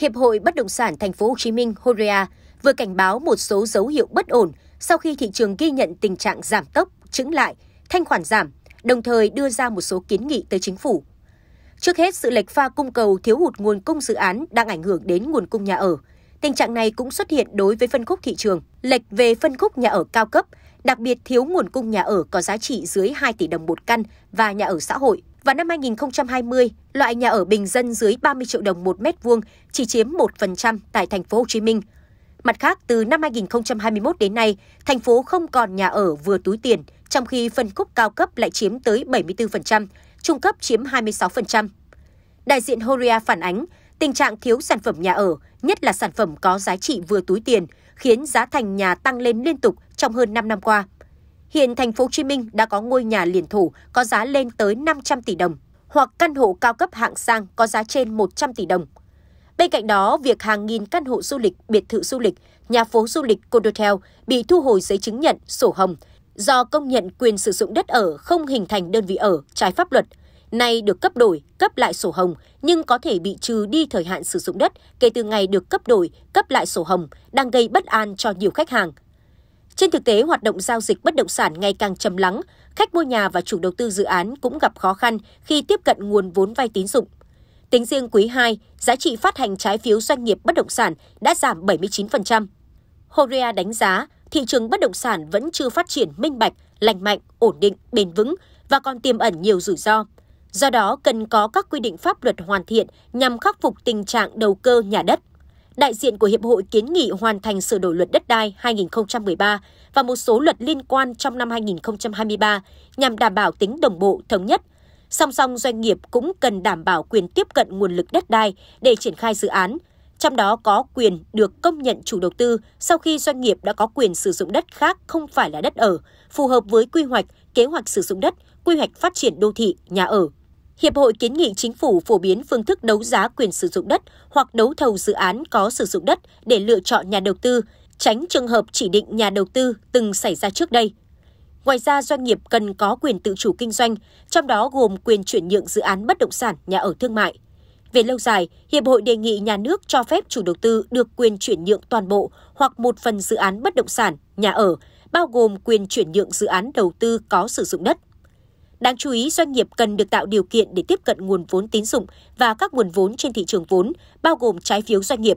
Hiệp hội Bất động sản Thành phố Hồ Chí Minh Horea vừa cảnh báo một số dấu hiệu bất ổn sau khi thị trường ghi nhận tình trạng giảm tốc, chững lại, thanh khoản giảm, đồng thời đưa ra một số kiến nghị tới chính phủ. Trước hết, sự lệch pha cung cầu thiếu hụt nguồn cung dự án đang ảnh hưởng đến nguồn cung nhà ở. Tình trạng này cũng xuất hiện đối với phân khúc thị trường, lệch về phân khúc nhà ở cao cấp, đặc biệt thiếu nguồn cung nhà ở có giá trị dưới 2 tỷ đồng một căn và nhà ở xã hội vào năm 2020, loại nhà ở bình dân dưới 30 triệu đồng một mét vuông chỉ chiếm 1% tại thành phố Hồ Chí Minh. Mặt khác, từ năm 2021 đến nay, thành phố không còn nhà ở vừa túi tiền, trong khi phân khúc cao cấp lại chiếm tới 74%, trung cấp chiếm 26%. Đại diện Horia phản ánh, tình trạng thiếu sản phẩm nhà ở, nhất là sản phẩm có giá trị vừa túi tiền, khiến giá thành nhà tăng lên liên tục trong hơn 5 năm qua – Hiện thành phố Hồ Chí Minh đã có ngôi nhà liền thủ có giá lên tới 500 tỷ đồng hoặc căn hộ cao cấp hạng sang có giá trên 100 tỷ đồng. Bên cạnh đó, việc hàng nghìn căn hộ du lịch, biệt thự du lịch, nhà phố du lịch Condotel bị thu hồi giấy chứng nhận, sổ hồng do công nhận quyền sử dụng đất ở không hình thành đơn vị ở trái pháp luật, nay được cấp đổi, cấp lại sổ hồng nhưng có thể bị trừ đi thời hạn sử dụng đất kể từ ngày được cấp đổi, cấp lại sổ hồng đang gây bất an cho nhiều khách hàng. Trên thực tế, hoạt động giao dịch bất động sản ngày càng trầm lắng, khách mua nhà và chủ đầu tư dự án cũng gặp khó khăn khi tiếp cận nguồn vốn vay tín dụng. Tính riêng quý 2, giá trị phát hành trái phiếu doanh nghiệp bất động sản đã giảm 79%. Horea đánh giá, thị trường bất động sản vẫn chưa phát triển minh bạch, lành mạnh, ổn định, bền vững và còn tiềm ẩn nhiều rủi ro. Do đó, cần có các quy định pháp luật hoàn thiện nhằm khắc phục tình trạng đầu cơ nhà đất đại diện của Hiệp hội kiến nghị hoàn thành sửa đổi luật đất đai 2013 và một số luật liên quan trong năm 2023 nhằm đảm bảo tính đồng bộ, thống nhất. Song song doanh nghiệp cũng cần đảm bảo quyền tiếp cận nguồn lực đất đai để triển khai dự án, trong đó có quyền được công nhận chủ đầu tư sau khi doanh nghiệp đã có quyền sử dụng đất khác không phải là đất ở, phù hợp với quy hoạch, kế hoạch sử dụng đất, quy hoạch phát triển đô thị, nhà ở, Hiệp hội kiến nghị chính phủ phổ biến phương thức đấu giá quyền sử dụng đất hoặc đấu thầu dự án có sử dụng đất để lựa chọn nhà đầu tư, tránh trường hợp chỉ định nhà đầu tư từng xảy ra trước đây. Ngoài ra, doanh nghiệp cần có quyền tự chủ kinh doanh, trong đó gồm quyền chuyển nhượng dự án bất động sản, nhà ở thương mại. Về lâu dài, Hiệp hội đề nghị nhà nước cho phép chủ đầu tư được quyền chuyển nhượng toàn bộ hoặc một phần dự án bất động sản, nhà ở, bao gồm quyền chuyển nhượng dự án đầu tư có sử dụng đất Đáng chú ý, doanh nghiệp cần được tạo điều kiện để tiếp cận nguồn vốn tín dụng và các nguồn vốn trên thị trường vốn, bao gồm trái phiếu doanh nghiệp.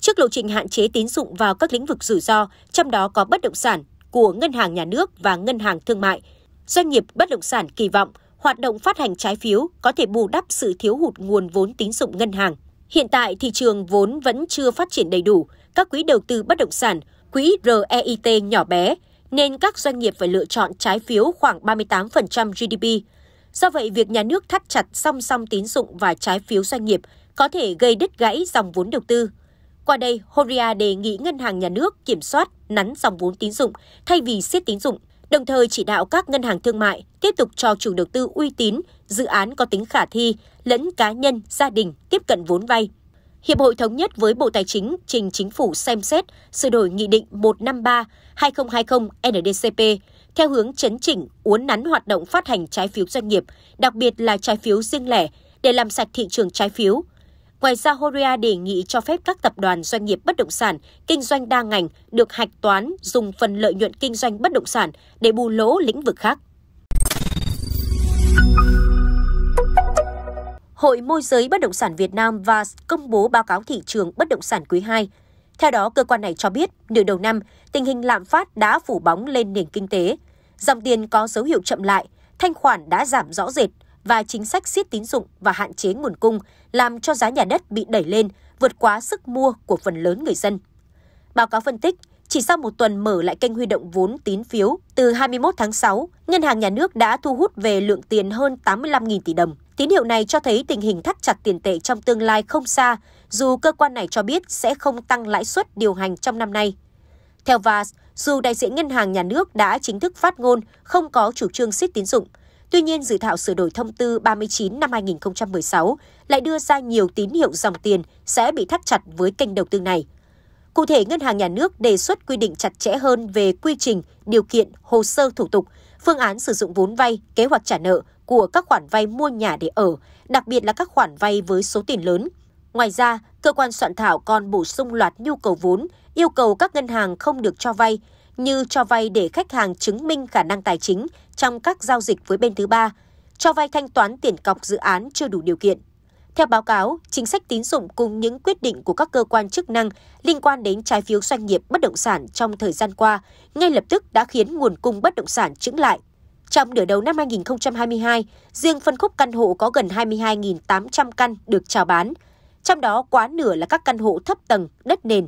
Trước lộ trình hạn chế tín dụng vào các lĩnh vực rủi ro, trong đó có bất động sản của ngân hàng nhà nước và ngân hàng thương mại, doanh nghiệp bất động sản kỳ vọng hoạt động phát hành trái phiếu có thể bù đắp sự thiếu hụt nguồn vốn tín dụng ngân hàng. Hiện tại, thị trường vốn vẫn chưa phát triển đầy đủ. Các quỹ đầu tư bất động sản, quỹ REIT nhỏ bé, nên các doanh nghiệp phải lựa chọn trái phiếu khoảng 38% GDP. Do vậy, việc nhà nước thắt chặt song song tín dụng và trái phiếu doanh nghiệp có thể gây đứt gãy dòng vốn đầu tư. Qua đây, Horia đề nghị ngân hàng nhà nước kiểm soát nắn dòng vốn tín dụng thay vì siết tín dụng, đồng thời chỉ đạo các ngân hàng thương mại tiếp tục cho chủ đầu tư uy tín, dự án có tính khả thi lẫn cá nhân, gia đình tiếp cận vốn vay, Hiệp hội thống nhất với Bộ Tài chính trình chính phủ xem xét sửa đổi Nghị định 153-2020-NDCP theo hướng chấn chỉnh, uốn nắn hoạt động phát hành trái phiếu doanh nghiệp, đặc biệt là trái phiếu riêng lẻ, để làm sạch thị trường trái phiếu. Ngoài ra, Horea đề nghị cho phép các tập đoàn doanh nghiệp bất động sản kinh doanh đa ngành được hạch toán dùng phần lợi nhuận kinh doanh bất động sản để bù lỗ lĩnh vực khác. Hội môi giới bất động sản Việt Nam và công bố báo cáo thị trường bất động sản quý 2. Theo đó, cơ quan này cho biết, nửa đầu năm, tình hình lạm phát đã phủ bóng lên nền kinh tế. Dòng tiền có dấu hiệu chậm lại, thanh khoản đã giảm rõ rệt và chính sách siết tín dụng và hạn chế nguồn cung làm cho giá nhà đất bị đẩy lên, vượt quá sức mua của phần lớn người dân. Báo cáo phân tích, chỉ sau một tuần mở lại kênh huy động vốn tín phiếu, từ 21 tháng 6, Ngân hàng Nhà nước đã thu hút về lượng tiền hơn 85.000 tỷ đồng. Tín hiệu này cho thấy tình hình thắt chặt tiền tệ trong tương lai không xa, dù cơ quan này cho biết sẽ không tăng lãi suất điều hành trong năm nay. Theo VAS, dù đại diện Ngân hàng Nhà nước đã chính thức phát ngôn không có chủ trương siết tín dụng, tuy nhiên dự thảo sửa đổi thông tư 39 năm 2016 lại đưa ra nhiều tín hiệu dòng tiền sẽ bị thắt chặt với kênh đầu tư này – Cụ thể, Ngân hàng Nhà nước đề xuất quy định chặt chẽ hơn về quy trình, điều kiện, hồ sơ thủ tục, phương án sử dụng vốn vay, kế hoạch trả nợ của các khoản vay mua nhà để ở, đặc biệt là các khoản vay với số tiền lớn. Ngoài ra, cơ quan soạn thảo còn bổ sung loạt nhu cầu vốn, yêu cầu các ngân hàng không được cho vay như cho vay để khách hàng chứng minh khả năng tài chính trong các giao dịch với bên thứ ba, cho vay thanh toán tiền cọc dự án chưa đủ điều kiện, theo báo cáo, chính sách tín dụng cùng những quyết định của các cơ quan chức năng liên quan đến trái phiếu doanh nghiệp bất động sản trong thời gian qua ngay lập tức đã khiến nguồn cung bất động sản chững lại. Trong nửa đầu năm 2022, riêng phân khúc căn hộ có gần 22.800 căn được chào bán, trong đó quá nửa là các căn hộ thấp tầng, đất nền.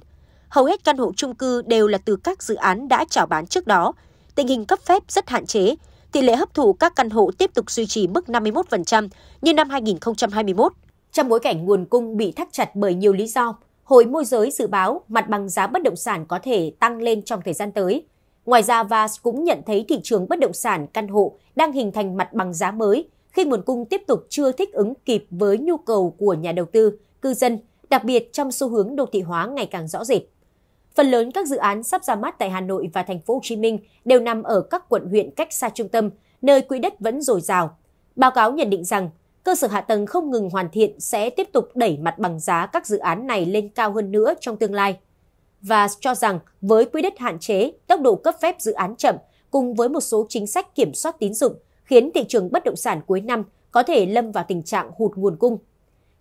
Hầu hết căn hộ chung cư đều là từ các dự án đã chào bán trước đó. Tình hình cấp phép rất hạn chế, tỷ lệ hấp thụ các căn hộ tiếp tục duy trì mức 51% như năm 2021. Trong bối cảnh nguồn cung bị thắt chặt bởi nhiều lý do, Hội môi giới dự báo mặt bằng giá bất động sản có thể tăng lên trong thời gian tới. Ngoài ra, VAS cũng nhận thấy thị trường bất động sản căn hộ đang hình thành mặt bằng giá mới khi nguồn cung tiếp tục chưa thích ứng kịp với nhu cầu của nhà đầu tư, cư dân, đặc biệt trong xu hướng đô thị hóa ngày càng rõ rệt. Phần lớn các dự án sắp ra mắt tại Hà Nội và thành phố Hồ Chí Minh đều nằm ở các quận huyện cách xa trung tâm, nơi quỹ đất vẫn dồi dào. Báo cáo nhận định rằng Cơ sở hạ tầng không ngừng hoàn thiện sẽ tiếp tục đẩy mặt bằng giá các dự án này lên cao hơn nữa trong tương lai. Và cho rằng với quỹ đất hạn chế, tốc độ cấp phép dự án chậm cùng với một số chính sách kiểm soát tín dụng khiến thị trường bất động sản cuối năm có thể lâm vào tình trạng hụt nguồn cung.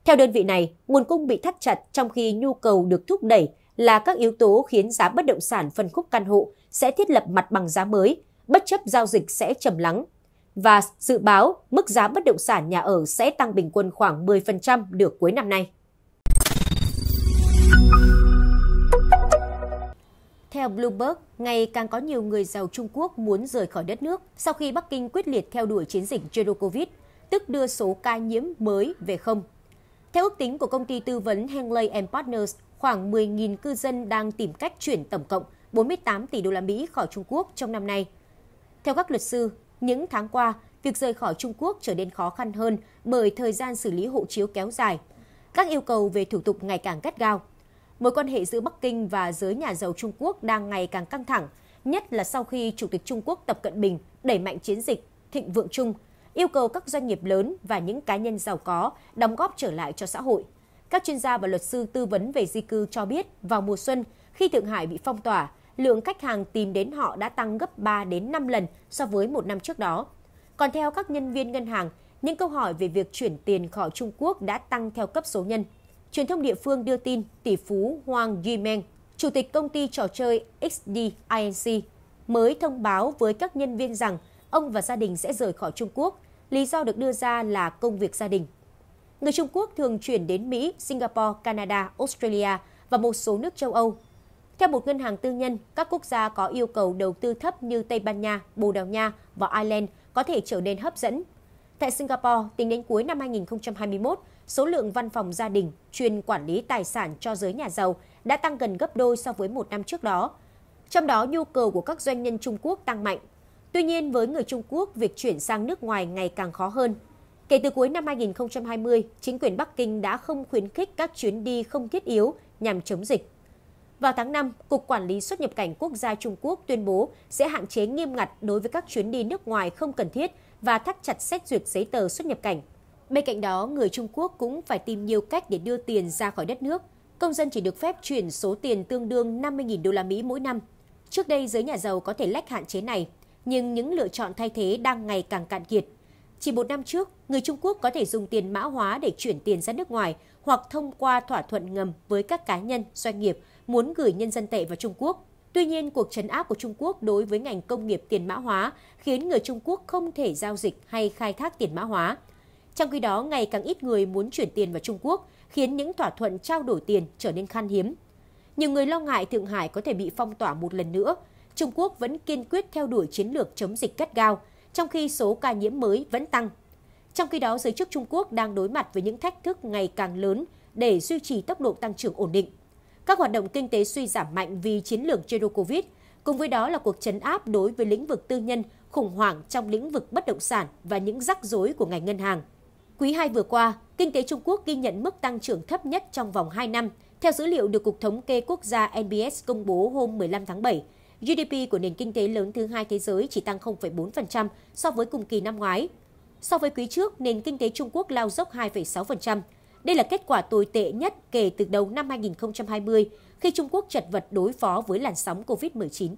Theo đơn vị này, nguồn cung bị thắt chặt trong khi nhu cầu được thúc đẩy là các yếu tố khiến giá bất động sản phân khúc căn hộ sẽ thiết lập mặt bằng giá mới, bất chấp giao dịch sẽ trầm lắng và dự báo mức giá bất động sản nhà ở sẽ tăng bình quân khoảng 10% được cuối năm nay. Theo Bloomberg, ngày càng có nhiều người giàu Trung Quốc muốn rời khỏi đất nước sau khi Bắc Kinh quyết liệt theo đuổi chiến dịch Zero Covid, tức đưa số ca nhiễm mới về không. Theo ước tính của công ty tư vấn Henley Partners, khoảng 10.000 cư dân đang tìm cách chuyển tổng cộng 48 tỷ đô la Mỹ khỏi Trung Quốc trong năm nay. Theo các luật sư, những tháng qua, việc rời khỏi Trung Quốc trở nên khó khăn hơn bởi thời gian xử lý hộ chiếu kéo dài. Các yêu cầu về thủ tục ngày càng gắt gao. Mối quan hệ giữa Bắc Kinh và giới nhà giàu Trung Quốc đang ngày càng căng thẳng, nhất là sau khi Chủ tịch Trung Quốc Tập Cận Bình đẩy mạnh chiến dịch Thịnh Vượng Chung, yêu cầu các doanh nghiệp lớn và những cá nhân giàu có đóng góp trở lại cho xã hội. Các chuyên gia và luật sư tư vấn về di cư cho biết vào mùa xuân, khi Thượng Hải bị phong tỏa, lượng khách hàng tìm đến họ đã tăng gấp 3 đến 5 lần so với một năm trước đó. Còn theo các nhân viên ngân hàng, những câu hỏi về việc chuyển tiền khỏi Trung Quốc đã tăng theo cấp số nhân. Truyền thông địa phương đưa tin tỷ phú Huang Yimeng, chủ tịch công ty trò chơi XD Inc. mới thông báo với các nhân viên rằng ông và gia đình sẽ rời khỏi Trung Quốc. Lý do được đưa ra là công việc gia đình. Người Trung Quốc thường chuyển đến Mỹ, Singapore, Canada, Australia và một số nước châu Âu theo một ngân hàng tư nhân, các quốc gia có yêu cầu đầu tư thấp như Tây Ban Nha, Bồ Đào Nha và Ireland có thể trở nên hấp dẫn. Tại Singapore, tính đến cuối năm 2021, số lượng văn phòng gia đình chuyên quản lý tài sản cho giới nhà giàu đã tăng gần gấp đôi so với một năm trước đó. Trong đó, nhu cầu của các doanh nhân Trung Quốc tăng mạnh. Tuy nhiên, với người Trung Quốc, việc chuyển sang nước ngoài ngày càng khó hơn. Kể từ cuối năm 2020, chính quyền Bắc Kinh đã không khuyến khích các chuyến đi không thiết yếu nhằm chống dịch vào tháng 5, Cục Quản lý xuất nhập cảnh quốc gia Trung Quốc tuyên bố sẽ hạn chế nghiêm ngặt đối với các chuyến đi nước ngoài không cần thiết và thắt chặt xét duyệt giấy tờ xuất nhập cảnh. Bên cạnh đó, người Trung Quốc cũng phải tìm nhiều cách để đưa tiền ra khỏi đất nước. Công dân chỉ được phép chuyển số tiền tương đương 50.000 đô la Mỹ mỗi năm. Trước đây giới nhà giàu có thể lách hạn chế này, nhưng những lựa chọn thay thế đang ngày càng cạn kiệt. Chỉ một năm trước, người Trung Quốc có thể dùng tiền mã hóa để chuyển tiền ra nước ngoài hoặc thông qua thỏa thuận ngầm với các cá nhân, doanh nghiệp muốn gửi nhân dân tệ vào Trung Quốc. Tuy nhiên, cuộc trấn áp của Trung Quốc đối với ngành công nghiệp tiền mã hóa khiến người Trung Quốc không thể giao dịch hay khai thác tiền mã hóa. Trong khi đó, ngày càng ít người muốn chuyển tiền vào Trung Quốc, khiến những thỏa thuận trao đổi tiền trở nên khan hiếm. Nhiều người lo ngại Thượng Hải có thể bị phong tỏa một lần nữa. Trung Quốc vẫn kiên quyết theo đuổi chiến lược chống dịch cắt gao, trong khi số ca nhiễm mới vẫn tăng. Trong khi đó, giới chức Trung Quốc đang đối mặt với những thách thức ngày càng lớn để duy trì tốc độ tăng trưởng ổn định. Các hoạt động kinh tế suy giảm mạnh vì chiến lược Zero Covid, cùng với đó là cuộc chấn áp đối với lĩnh vực tư nhân, khủng hoảng trong lĩnh vực bất động sản và những rắc rối của ngành ngân hàng. Quý 2 vừa qua, kinh tế Trung Quốc ghi nhận mức tăng trưởng thấp nhất trong vòng 2 năm, theo dữ liệu được Cục Thống kê Quốc gia NBS công bố hôm 15 tháng 7. GDP của nền kinh tế lớn thứ hai thế giới chỉ tăng 0,4% so với cùng kỳ năm ngoái. So với quý trước, nền kinh tế Trung Quốc lao dốc 2,6%, đây là kết quả tồi tệ nhất kể từ đầu năm 2020 khi Trung Quốc chật vật đối phó với làn sóng COVID-19.